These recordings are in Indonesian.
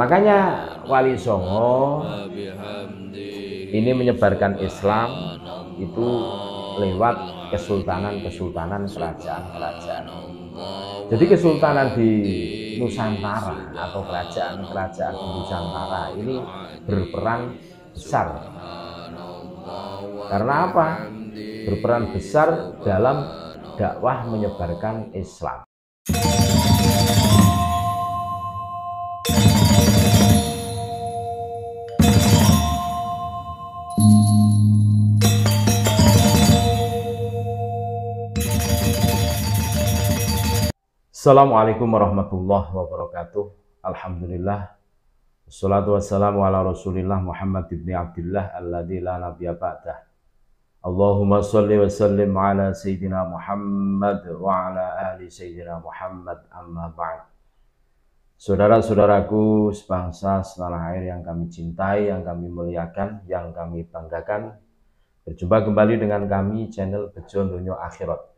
Makanya Wali Songo ini menyebarkan Islam itu lewat kesultanan-kesultanan kerajaan-kerajaan. Jadi kesultanan di Nusantara atau kerajaan-kerajaan di Nusantara ini berperan besar. Karena apa? Berperan besar dalam dakwah menyebarkan Islam. Assalamualaikum warahmatullahi wabarakatuh. Alhamdulillah. Assalatu wassalamu ala rasulillah Muhammad ibn Abdullah alladhi la nabiya ba'dah. Allahumma salli wa sallim ala Sayyidina Muhammad wa ala ahli Sayyidina Muhammad amma ba'd. Saudara-saudaraku sebangsa setanah air yang kami cintai, yang kami muliakan, yang kami banggakan. Berjumpa kembali dengan kami channel Bejo Dunyo Akhirat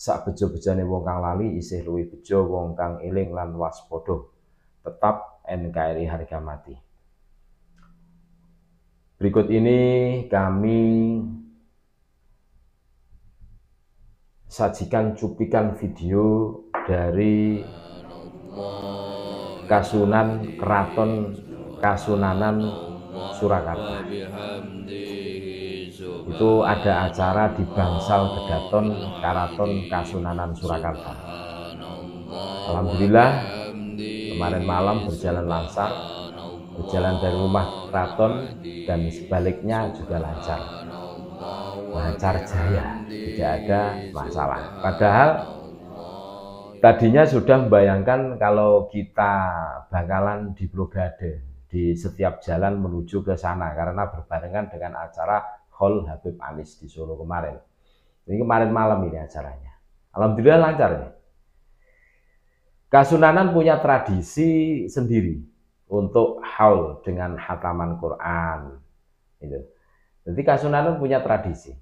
sak bejo-bejane wong kang lali isih luwih bejo wong kang eling lan waspada. Tetap NKRI harga mati. Berikut ini kami sajikan cuplikan video dari Kasunan Keraton Kasunanan Surakarta itu ada acara di Bangsal Kedaton Karaton Kasunanan Surakarta Alhamdulillah kemarin malam berjalan lancar berjalan dari rumah keraton dan sebaliknya juga lancar lancar jaya tidak ada masalah padahal tadinya sudah membayangkan kalau kita bakalan di di setiap jalan menuju ke sana karena berbarengan dengan acara Hall Habib Anis di Solo kemarin. Ini kemarin malam ini acaranya. Alhamdulillah lancar ya. Kasunanan punya tradisi sendiri untuk haul dengan hataman Quran. Itu. Jadi Kasunanan punya tradisi.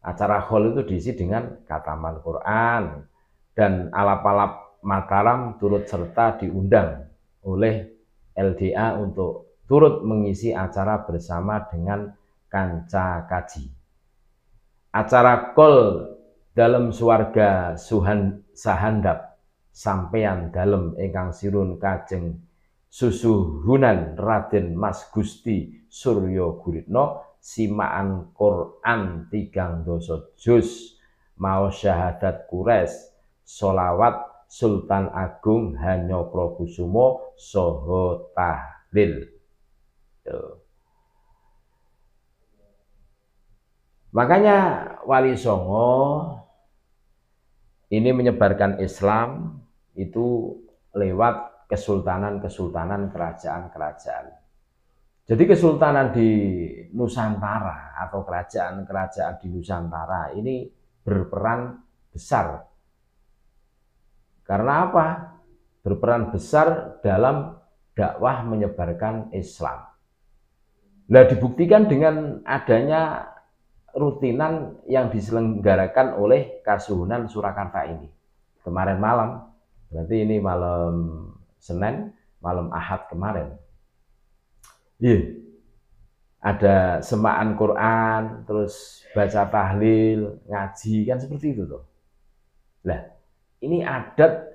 Acara haul itu diisi dengan kataman Quran dan alap-alap Mataram turut serta diundang oleh LDA untuk turut mengisi acara bersama dengan kanca kaji. Acara kol dalam suarga suhan sahandap sampean dalam engkang sirun kajeng susuhunan Raden Mas Gusti Suryo Guritno simaan Quran tigang doso Jus, mau syahadat kures solawat Sultan Agung Hanyo Prokusumo Soho Tahlil Makanya Wali Songo ini menyebarkan Islam itu lewat kesultanan-kesultanan kerajaan-kerajaan. Jadi kesultanan di Nusantara atau kerajaan-kerajaan di Nusantara ini berperan besar. Karena apa? Berperan besar dalam dakwah menyebarkan Islam. Nah, dibuktikan dengan adanya rutinan yang diselenggarakan oleh Kasuhunan Surakarta ini. Kemarin malam, berarti ini malam Senin, malam Ahad kemarin. Iya. Ada semaan Quran, terus baca tahlil, ngaji, kan seperti itu tuh. Nah, ini adat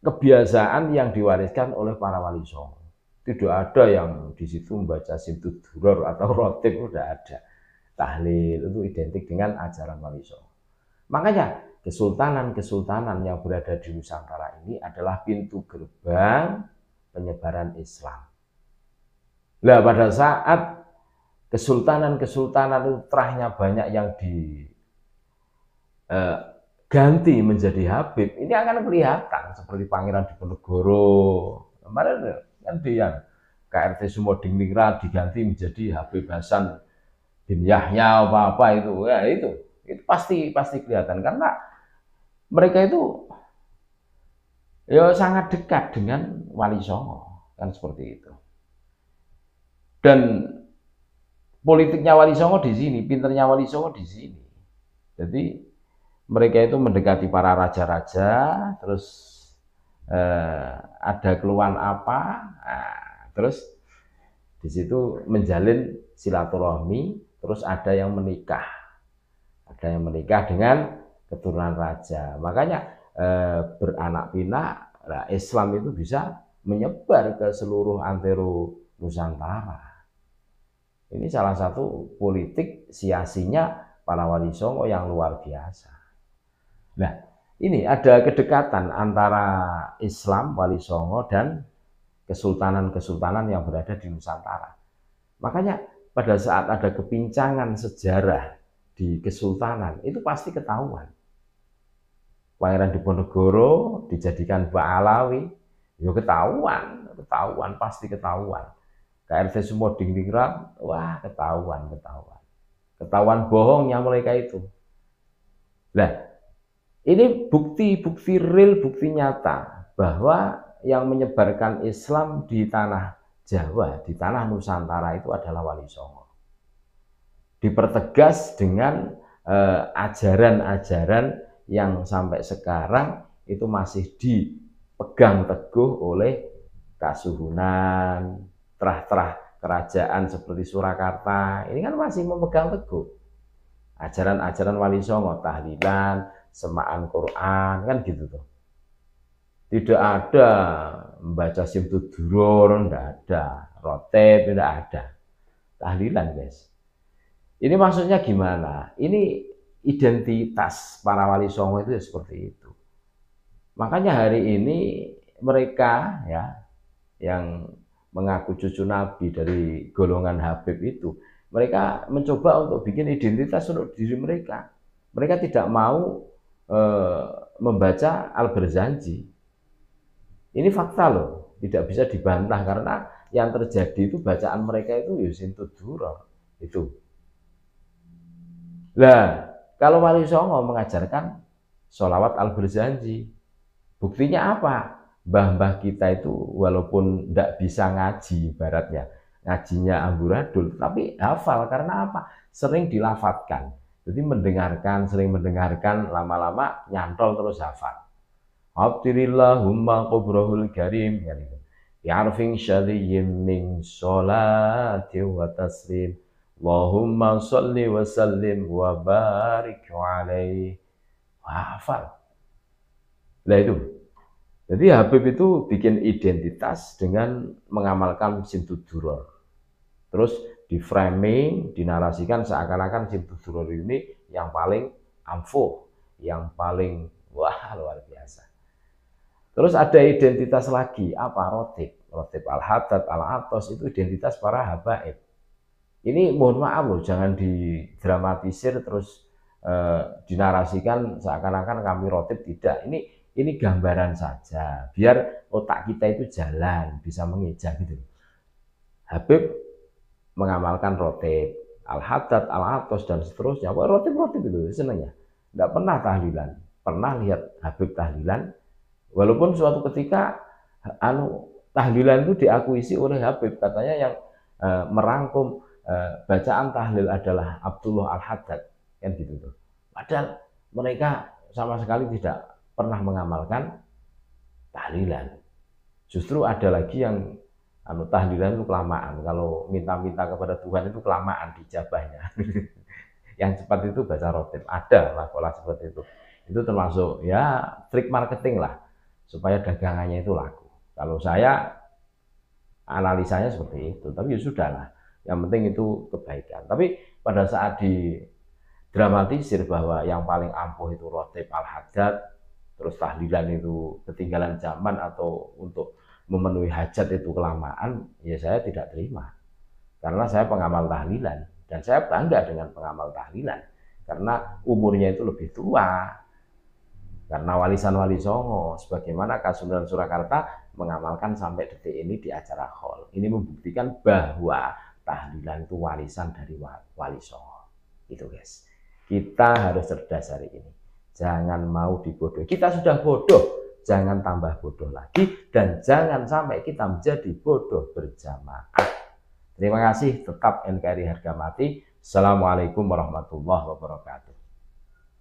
kebiasaan yang diwariskan oleh para wali songo. Tidak ada yang di situ membaca simtud atau rotib, sudah ada tahlil itu identik dengan ajaran wali songo. Makanya kesultanan-kesultanan yang berada di Nusantara ini adalah pintu gerbang penyebaran Islam. Nah pada saat kesultanan-kesultanan itu terahnya banyak yang diganti eh, menjadi Habib, ini akan kelihatan seperti Pangeran Diponegoro kemarin kan dia KRT Sumoding Ningrat diganti menjadi Habib Hasan bin Yahya apa apa itu ya itu itu pasti pasti kelihatan karena mereka itu ya sangat dekat dengan Wali Songo kan seperti itu dan politiknya Wali Songo di sini pinternya Wali Songo di sini jadi mereka itu mendekati para raja-raja terus eh, ada keluhan apa nah, terus di situ menjalin silaturahmi Terus ada yang menikah. Ada yang menikah dengan keturunan raja. Makanya eh, beranak pinak, nah Islam itu bisa menyebar ke seluruh antero Nusantara. Ini salah satu politik siasinya para wali songo yang luar biasa. Nah, ini ada kedekatan antara Islam, wali songo, dan kesultanan-kesultanan yang berada di Nusantara. Makanya pada saat ada kepincangan sejarah di kesultanan itu pasti ketahuan. Pangeran Diponegoro dijadikan Baalawi, ya ketahuan, ketahuan pasti ketahuan. KRT semua dingdingrat, wah ketahuan, ketahuan. Ketahuan bohongnya mereka itu. Nah, ini bukti-bukti real, bukti nyata bahwa yang menyebarkan Islam di tanah Jawa di tanah Nusantara itu adalah Wali Songo. Dipertegas dengan eh, ajaran-ajaran eh, yang sampai sekarang itu masih dipegang teguh oleh kasuhunan, terah-terah kerajaan seperti Surakarta. Ini kan masih memegang teguh ajaran-ajaran Wali Songo, tahlilan, semaan Quran, kan gitu tuh. Tidak ada membaca simtud durur, tidak ada. Rotep, tidak ada. Tahlilan, guys. Ini maksudnya gimana? Ini identitas para wali songo itu ya seperti itu. Makanya hari ini mereka ya yang mengaku cucu Nabi dari golongan Habib itu, mereka mencoba untuk bikin identitas untuk diri mereka. Mereka tidak mau e, membaca Al-Berzanji, ini fakta loh, tidak bisa dibantah karena yang terjadi itu bacaan mereka itu Yusin ya, Tuduro itu. Lah, kalau Wali Songo mengajarkan sholawat al berjanji, buktinya apa? Mbah-mbah kita itu walaupun tidak bisa ngaji baratnya, ngajinya amburadul, tapi hafal karena apa? Sering dilafatkan. Jadi mendengarkan, sering mendengarkan, lama-lama nyantol terus hafal. Abdirillahumma kubrohul karim kan itu. Bi'arfin syadiyyin min sholati wa taslim. Allahumma salli wa sallim wa barik alaih. Hafal. Lah itu. Jadi Habib itu bikin identitas dengan mengamalkan sintuduror. Terus di framing, dinarasikan seakan-akan sintuduror ini yang paling ampuh, yang paling wah luar biasa. Terus ada identitas lagi, apa? Rotib. Rotib al hadad al-atos, itu identitas para habaib. Ini mohon maaf loh, jangan didramatisir terus e, dinarasikan seakan-akan kami rotib. Tidak, ini ini gambaran saja biar otak kita itu jalan bisa mengeja gitu Habib mengamalkan rotib al hadad al atos dan seterusnya Wah, rotib rotib itu senangnya tidak pernah tahlilan pernah lihat Habib tahlilan Walaupun suatu ketika anu tahlilan itu diakuisi oleh Habib katanya yang uh, merangkum uh, bacaan tahlil adalah Abdullah Al Haddad kan gitu tuh. Padahal mereka sama sekali tidak pernah mengamalkan tahlilan. Justru ada lagi yang anu tahlilan itu kelamaan. Kalau minta-minta kepada Tuhan itu kelamaan dijabahnya. yang cepat itu baca rotib ada lah pola seperti itu. Itu termasuk ya trik marketing lah supaya dagangannya itu laku. Kalau saya analisanya seperti itu, tapi ya sudahlah. Yang penting itu kebaikan. Tapi pada saat di dramatisir bahwa yang paling ampuh itu roti al hajat terus tahlilan itu ketinggalan zaman atau untuk memenuhi hajat itu kelamaan, ya saya tidak terima. Karena saya pengamal tahlilan dan saya bangga dengan pengamal tahlilan karena umurnya itu lebih tua karena Walisan Wali Songo, sebagaimana Kasunan Surakarta mengamalkan sampai detik ini di acara hall. Ini membuktikan bahwa tahlilan itu warisan dari Wali Songo. Itu guys. Kita harus cerdas hari ini. Jangan mau dibodoh. Kita sudah bodoh, jangan tambah bodoh lagi dan jangan sampai kita menjadi bodoh berjamaah. Terima kasih, tetap NKRI harga mati. Assalamualaikum warahmatullahi wabarakatuh.